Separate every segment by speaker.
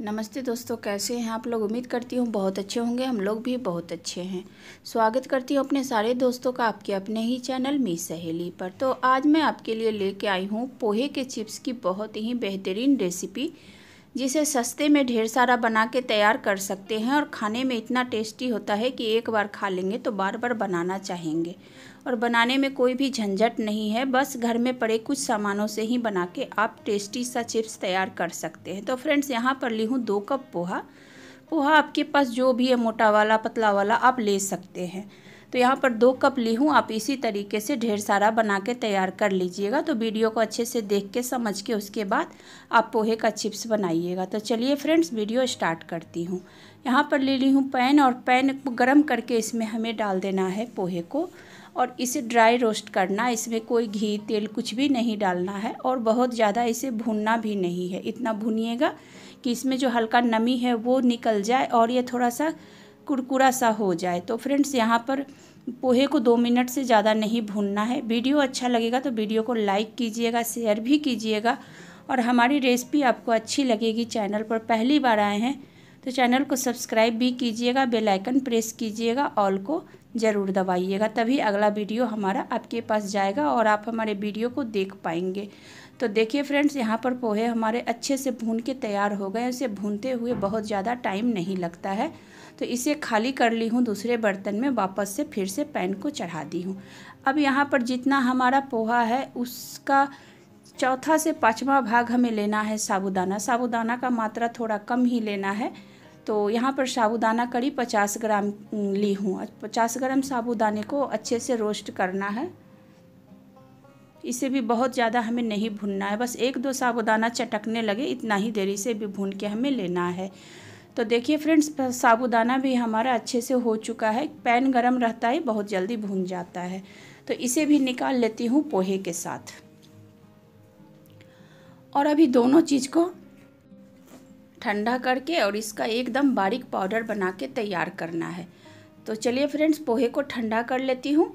Speaker 1: नमस्ते दोस्तों कैसे हैं आप लोग उम्मीद करती हूँ बहुत अच्छे होंगे हम लोग भी बहुत अच्छे हैं स्वागत करती हूँ अपने सारे दोस्तों का आपके अपने ही चैनल मी सहेली पर तो आज मैं आपके लिए लेके आई हूँ पोहे के चिप्स की बहुत ही बेहतरीन रेसिपी जिसे सस्ते में ढेर सारा बना के तैयार कर सकते हैं और खाने में इतना टेस्टी होता है कि एक बार खा लेंगे तो बार बार बनाना चाहेंगे और बनाने में कोई भी झंझट नहीं है बस घर में पड़े कुछ सामानों से ही बना के आप टेस्टी सा चिप्स तैयार कर सकते हैं तो फ्रेंड्स यहाँ पर ली हूँ दो कप पोहा पोहा आपके पास जो भी है मोटा वाला पतला वाला आप ले सकते हैं तो यहाँ पर दो कप ली हूँ आप इसी तरीके से ढेर सारा बना के तैयार कर लीजिएगा तो वीडियो को अच्छे से देख के समझ के उसके बाद आप पोहे का चिप्स बनाइएगा तो चलिए फ्रेंड्स वीडियो स्टार्ट करती हूँ यहाँ पर ले ली हूँ पैन और पैन गर्म करके इसमें हमें डाल देना है पोहे को और इसे ड्राई रोस्ट करना इसमें कोई घी तेल कुछ भी नहीं डालना है और बहुत ज़्यादा इसे भूनना भी नहीं है इतना भूनिएगा कि इसमें जो हल्का नमी है वो निकल जाए और ये थोड़ा सा कुरकुरा सा हो जाए तो फ्रेंड्स यहाँ पर पोहे को दो मिनट से ज़्यादा नहीं भूनना है वीडियो अच्छा लगेगा तो वीडियो को लाइक कीजिएगा शेयर भी कीजिएगा और हमारी रेसिपी आपको अच्छी लगेगी चैनल पर पहली बार आए हैं तो चैनल को सब्सक्राइब भी कीजिएगा बेल आइकन प्रेस कीजिएगा ऑल को ज़रूर दबाइएगा तभी अगला वीडियो हमारा आपके पास जाएगा और आप हमारे वीडियो को देख पाएंगे तो देखिए फ्रेंड्स यहाँ पर पोहे हमारे अच्छे से भून के तैयार हो गए इसे भूनते हुए बहुत ज़्यादा टाइम नहीं लगता है तो इसे खाली कर ली हूँ दूसरे बर्तन में वापस से फिर से पैन को चढ़ा दी हूँ अब यहाँ पर जितना हमारा पोहा है उसका चौथा से पाँचवा भाग हमें लेना है साबुदाना साबुदाना का मात्रा थोड़ा कम ही लेना है तो यहाँ पर साबुदाना कड़ी पचास ग्राम ली हूँ पचास ग्राम साबुदाने को अच्छे से रोस्ट करना है इसे भी बहुत ज़्यादा हमें नहीं भुनना है बस एक दो साबुदाना चटकने लगे इतना ही देरी से भी भून के हमें लेना है तो देखिए फ्रेंड्स साबुदाना भी हमारा अच्छे से हो चुका है पैन गरम रहता है बहुत जल्दी भून जाता है तो इसे भी निकाल लेती हूँ पोहे के साथ और अभी दोनों चीज़ को ठंडा करके और इसका एकदम बारीक पाउडर बना के तैयार करना है तो चलिए फ्रेंड्स पोहे को ठंडा कर लेती हूँ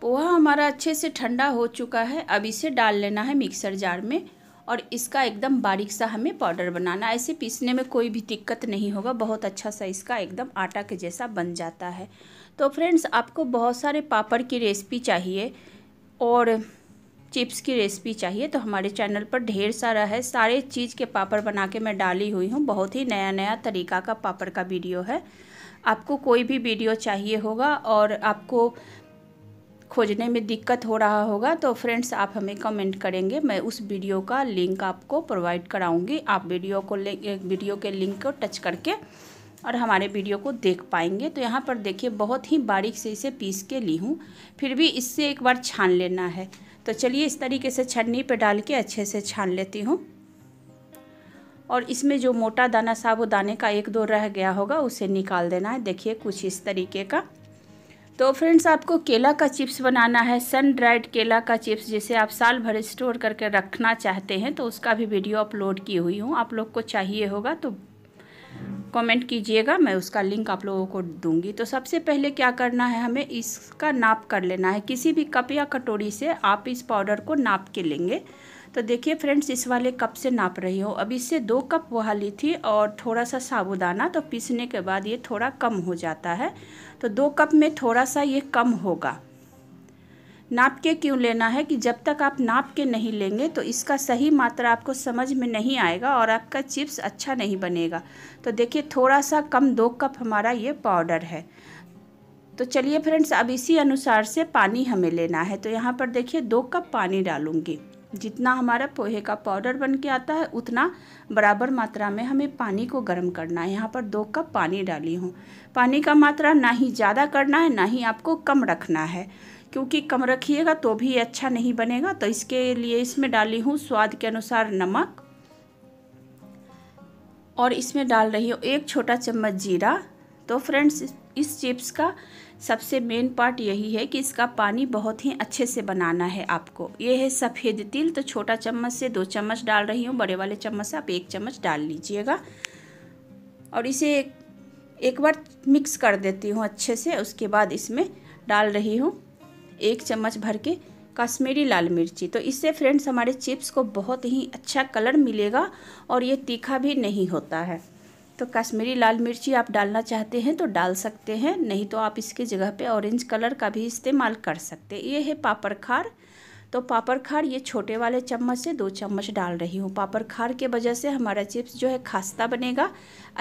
Speaker 1: पोहा हमारा अच्छे से ठंडा हो चुका है अब इसे डाल लेना है मिक्सर जार में और इसका एकदम बारीक सा हमें पाउडर बनाना ऐसे पीसने में कोई भी दिक्कत नहीं होगा बहुत अच्छा सा इसका एकदम आटा के जैसा बन जाता है तो फ्रेंड्स आपको बहुत सारे पापड़ की रेसिपी चाहिए और चिप्स की रेसिपी चाहिए तो हमारे चैनल पर ढेर सारा है सारे चीज़ के पापड़ बना के मैं डाली हुई हूँ बहुत ही नया नया तरीका का पापड़ का वीडियो है आपको कोई भी वीडियो चाहिए होगा और आपको खोजने में दिक्कत हो रहा होगा तो फ्रेंड्स आप हमें कमेंट करेंगे मैं उस वीडियो का लिंक आपको प्रोवाइड कराऊंगी आप वीडियो को वीडियो के लिंक को टच करके और हमारे वीडियो को देख पाएंगे तो यहाँ पर देखिए बहुत ही बारीक से इसे पीस के ली हूँ फिर भी इससे एक बार छान लेना है तो चलिए इस तरीके से छन्नी पर डाल के अच्छे से छान लेती हूँ और इसमें जो मोटा दाना साबुदाने का एक दो रह गया होगा उसे निकाल देना है देखिए कुछ इस तरीके का तो फ्रेंड्स आपको केला का चिप्स बनाना है सन ड्राइड केला का चिप्स जिसे आप साल भर स्टोर करके रखना चाहते हैं तो उसका भी वीडियो अपलोड की हुई हूँ आप लोग को चाहिए होगा तो कमेंट कीजिएगा मैं उसका लिंक आप लोगों को दूंगी तो सबसे पहले क्या करना है हमें इसका नाप कर लेना है किसी भी कप या कटोरी से आप इस पाउडर को नाप के लेंगे तो देखिए फ्रेंड्स इस वाले कप से नाप रही हो अब इससे दो कप वह ली थी और थोड़ा सा साबुदाना तो पीसने के बाद ये थोड़ा कम हो जाता है तो दो कप में थोड़ा सा ये कम होगा नाप के क्यों लेना है कि जब तक आप नाप के नहीं लेंगे तो इसका सही मात्रा आपको समझ में नहीं आएगा और आपका चिप्स अच्छा नहीं बनेगा तो देखिए थोड़ा सा कम दो कप हमारा ये पाउडर है तो चलिए फ्रेंड्स अब इसी अनुसार से पानी हमें लेना है तो यहाँ पर देखिए दो कप पानी डालूँगी जितना हमारा पोहे का पाउडर बन के आता है उतना बराबर मात्रा में हमें पानी को गर्म करना है यहाँ पर दो कप पानी डाली हूँ पानी का मात्रा ना ही ज़्यादा करना है ना ही आपको कम रखना है क्योंकि कम रखिएगा तो भी अच्छा नहीं बनेगा तो इसके लिए इसमें डाली हूँ स्वाद के अनुसार नमक और इसमें डाल रही हूँ एक छोटा चम्मच जीरा तो फ्रेंड्स इस चिप्स का सबसे मेन पार्ट यही है कि इसका पानी बहुत ही अच्छे से बनाना है आपको ये है सफ़ेद तिल तो छोटा चम्मच से दो चम्मच डाल रही हूँ बड़े वाले चम्मच से आप एक चम्मच डाल लीजिएगा और इसे एक, एक बार मिक्स कर देती हूँ अच्छे से उसके बाद इसमें डाल रही हूँ एक चम्मच भर के कश्मीरी लाल मिर्ची तो इससे फ्रेंड्स हमारे चिप्स को बहुत ही अच्छा कलर मिलेगा और ये तीखा भी नहीं होता है तो कश्मीरी लाल मिर्ची आप डालना चाहते हैं तो डाल सकते हैं नहीं तो आप इसके जगह पे ऑरेंज कलर का भी इस्तेमाल कर सकते हैं ये है पापड़ खार तो पापड़ खार ये छोटे वाले चम्मच से दो चम्मच डाल रही हूँ पापड़ खार के वजह से हमारा चिप्स जो है खास्ता बनेगा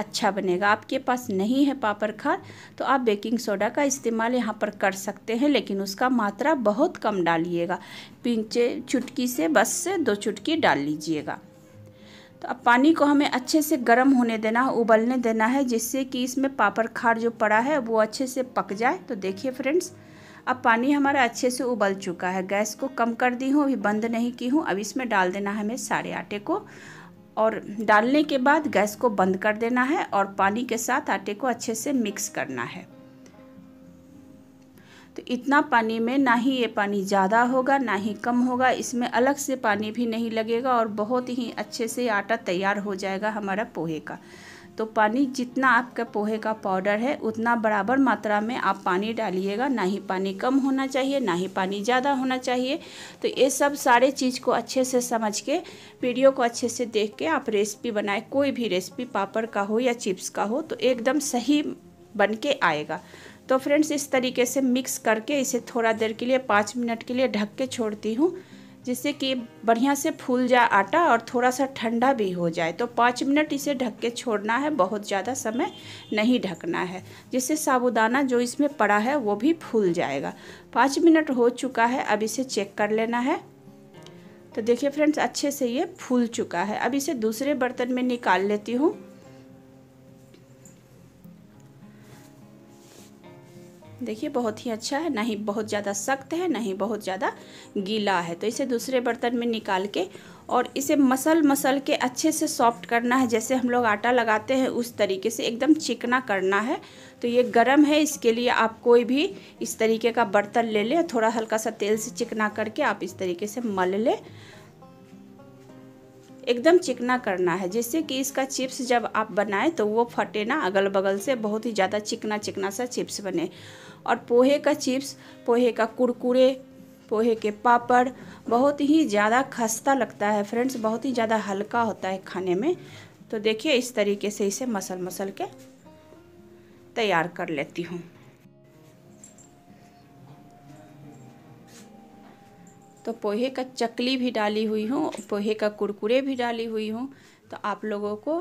Speaker 1: अच्छा बनेगा आपके पास नहीं है पापड़ खार तो आप बेकिंग सोडा का इस्तेमाल यहाँ पर कर सकते हैं लेकिन उसका मात्रा बहुत कम डालिएगा पिंचे चुटकी से बस से दो चुटकी डाल लीजिएगा तो अब पानी को हमें अच्छे से गर्म होने देना है उबलने देना है जिससे कि इसमें पापड़ खार जो पड़ा है वो अच्छे से पक जाए तो देखिए फ्रेंड्स अब पानी हमारा अच्छे से उबल चुका है गैस को कम कर दी हूँ अभी बंद नहीं की हूँ अब इसमें डाल देना है हमें सारे आटे को और डालने के बाद गैस को बंद कर देना है और पानी के साथ आटे को अच्छे से मिक्स करना है तो इतना पानी में ना ही ये पानी ज़्यादा होगा ना ही कम होगा इसमें अलग से पानी भी नहीं लगेगा और बहुत ही अच्छे से आटा तैयार हो जाएगा हमारा पोहे का तो पानी जितना आपका पोहे का पाउडर है उतना बराबर मात्रा में आप पानी डालिएगा ना ही पानी कम होना चाहिए ना ही पानी ज़्यादा होना चाहिए तो ये सब सारे चीज़ को अच्छे से समझ के वीडियो को अच्छे से देख के आप रेसिपी बनाए कोई भी रेसिपी पापड़ का हो या चिप्स का हो तो एकदम सही बन के आएगा तो फ्रेंड्स इस तरीके से मिक्स करके इसे थोड़ा देर के लिए पाँच मिनट के लिए ढक के छोड़ती हूँ जिससे कि बढ़िया से फूल जाए आटा और थोड़ा सा ठंडा भी हो जाए तो पाँच मिनट इसे ढक के छोड़ना है बहुत ज़्यादा समय नहीं ढकना है जिससे साबुदाना जो इसमें पड़ा है वो भी फूल जाएगा पाँच मिनट हो चुका है अब इसे चेक कर लेना है तो देखिए फ्रेंड्स अच्छे से ये फूल चुका है अब इसे दूसरे बर्तन में निकाल लेती हूँ देखिए बहुत ही अच्छा है ना ही बहुत ज़्यादा सख्त है ना ही बहुत ज़्यादा गीला है तो इसे दूसरे बर्तन में निकाल के और इसे मसल मसल के अच्छे से सॉफ्ट करना है जैसे हम लोग आटा लगाते हैं उस तरीके से एकदम चिकना करना है तो ये गरम है इसके लिए आप कोई भी इस तरीके का बर्तन ले लें थोड़ा हल्का सा तेल से चिकना करके आप इस तरीके से मल लें एकदम चिकना करना है जिससे कि इसका चिप्स जब आप बनाएं तो वो फटे ना अगल बगल से बहुत ही ज़्यादा चिकना चिकना सा चिप्स बने और पोहे का चिप्स पोहे का कुरकुरे पोहे के पापड़ बहुत ही ज़्यादा खस्ता लगता है फ्रेंड्स बहुत ही ज़्यादा हल्का होता है खाने में तो देखिए इस तरीके से इसे मसल मसल के तैयार कर लेती हूँ तो पोहे का चकली भी डाली हुई हूँ पोहे का कुरकुरे भी डाली हुई हूँ तो आप लोगों को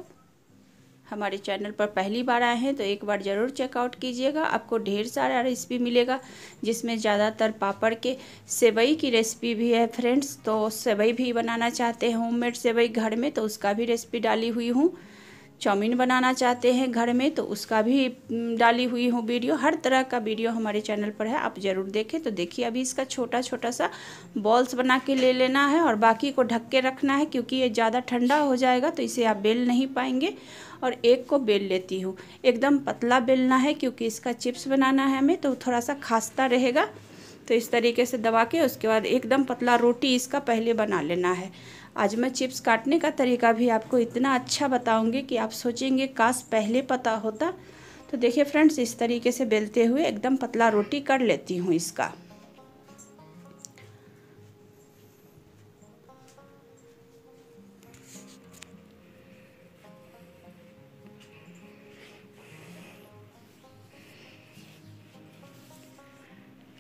Speaker 1: हमारे चैनल पर पहली बार आए हैं तो एक बार ज़रूर चेकआउट कीजिएगा आपको ढेर सारा रेसिपी मिलेगा जिसमें ज़्यादातर पापड़ के सेवई की रेसिपी भी है फ्रेंड्स तो सेवई भी बनाना चाहते हैं होममेड सेवई घर में तो उसका भी रेसिपी डाली हुई हूँ चाउमीन बनाना चाहते हैं घर में तो उसका भी डाली हुई हूँ वीडियो हर तरह का वीडियो हमारे चैनल पर है आप ज़रूर देखें तो देखिए अभी इसका छोटा छोटा सा बॉल्स बना के ले लेना है और बाकी को ढक के रखना है क्योंकि ये ज़्यादा ठंडा हो जाएगा तो इसे आप बेल नहीं पाएंगे और एक को बेल लेती हूँ एकदम पतला बेलना है क्योंकि इसका चिप्स बनाना है हमें तो थोड़ा सा खास्ता रहेगा तो इस तरीके से दबा के उसके बाद एकदम पतला रोटी इसका पहले बना लेना है आज मैं चिप्स काटने का तरीका भी आपको इतना अच्छा बताऊंगी कि आप सोचेंगे काश पहले पता होता तो देखिए फ्रेंड्स इस तरीके से बेलते हुए एकदम पतला रोटी कर लेती हूँ इसका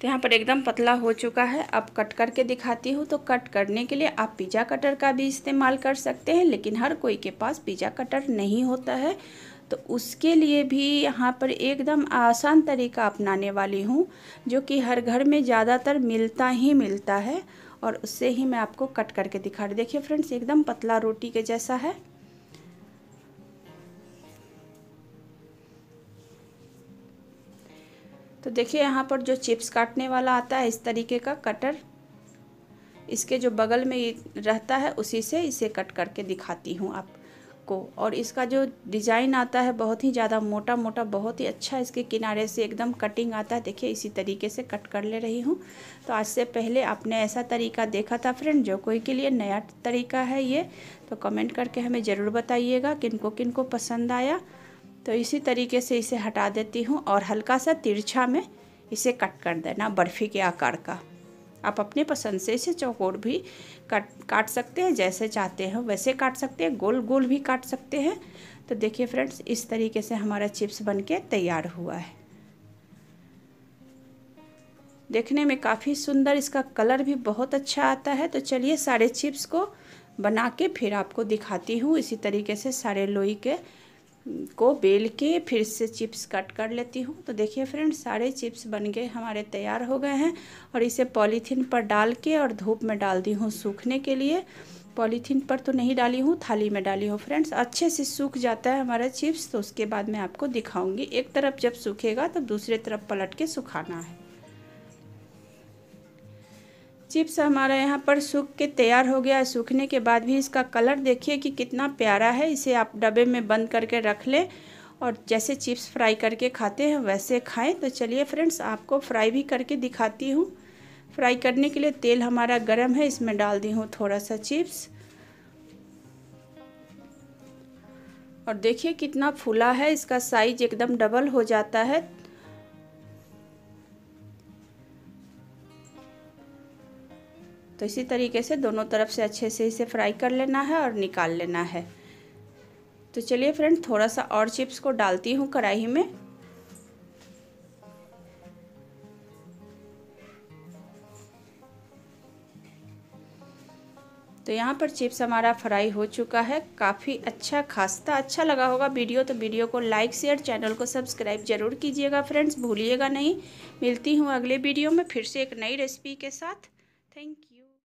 Speaker 1: तो यहाँ पर एकदम पतला हो चुका है अब कट करके दिखाती हूँ तो कट करने के लिए आप पिज़्ज़ा कटर का भी इस्तेमाल कर सकते हैं लेकिन हर कोई के पास पिज़्ज़ा कटर नहीं होता है तो उसके लिए भी यहाँ पर एकदम आसान तरीका अपनाने वाली हूँ जो कि हर घर में ज़्यादातर मिलता ही मिलता है और उससे ही मैं आपको कट करके दिखा रही देखिए फ्रेंड्स एकदम पतला रोटी के जैसा है तो देखिए यहाँ पर जो चिप्स काटने वाला आता है इस तरीके का कटर इसके जो बगल में रहता है उसी से इसे कट करके दिखाती हूँ आपको और इसका जो डिज़ाइन आता है बहुत ही ज़्यादा मोटा मोटा बहुत ही अच्छा इसके किनारे से एकदम कटिंग आता है देखिए इसी तरीके से कट कर ले रही हूँ तो आज से पहले आपने ऐसा तरीका देखा था फ्रेंड जो कोई के लिए नया तरीका है ये तो कमेंट करके हमें ज़रूर बताइएगा किनको किनको पसंद आया तो इसी तरीके से इसे हटा देती हूँ और हल्का सा तिरछा में इसे कट कर देना बर्फ़ी के आकार का आप अपने पसंद से इसे चौकोर भी काट काट सकते हैं जैसे चाहते हैं वैसे काट सकते हैं गोल गोल भी काट सकते हैं तो देखिए फ्रेंड्स इस तरीके से हमारा चिप्स बनके तैयार हुआ है देखने में काफ़ी सुंदर इसका कलर भी बहुत अच्छा आता है तो चलिए सारे चिप्स को बना के फिर आपको दिखाती हूँ इसी तरीके से सारे लोई के को बेल के फिर से चिप्स कट कर लेती हूँ तो देखिए फ्रेंड्स सारे चिप्स बन गए हमारे तैयार हो गए हैं और इसे पॉलीथीन पर डाल के और धूप में डाल दी हूँ सूखने के लिए पॉलीथीन पर तो नहीं डाली हूँ थाली में डाली हूँ फ्रेंड्स अच्छे से सूख जाता है हमारा चिप्स तो उसके बाद मैं आपको दिखाऊंगी एक तरफ जब सूखेगा तब दूसरे तरफ पलट के सुखाना है चिप्स हमारा यहाँ पर सूख के तैयार हो गया है सूखने के बाद भी इसका कलर देखिए कि कितना प्यारा है इसे आप डब्बे में बंद करके रख लें और जैसे चिप्स फ्राई करके खाते हैं वैसे खाएं तो चलिए फ्रेंड्स आपको फ्राई भी करके दिखाती हूँ फ्राई करने के लिए तेल हमारा गर्म है इसमें डाल दी हूँ थोड़ा सा चिप्स और देखिए कितना फूला है इसका साइज एकदम डबल हो जाता है तो इसी तरीके से दोनों तरफ से अच्छे से इसे फ्राई कर लेना है और निकाल लेना है तो चलिए फ्रेंड थोड़ा सा और चिप्स को डालती हूँ कढ़ाई में तो यहाँ पर चिप्स हमारा फ्राई हो चुका है काफ़ी अच्छा खास्ता अच्छा लगा होगा वीडियो तो वीडियो को लाइक शेयर चैनल को सब्सक्राइब जरूर कीजिएगा फ्रेंड्स भूलिएगा नहीं मिलती हूँ अगले वीडियो में फिर से एक नई रेसिपी के साथ थैंक यू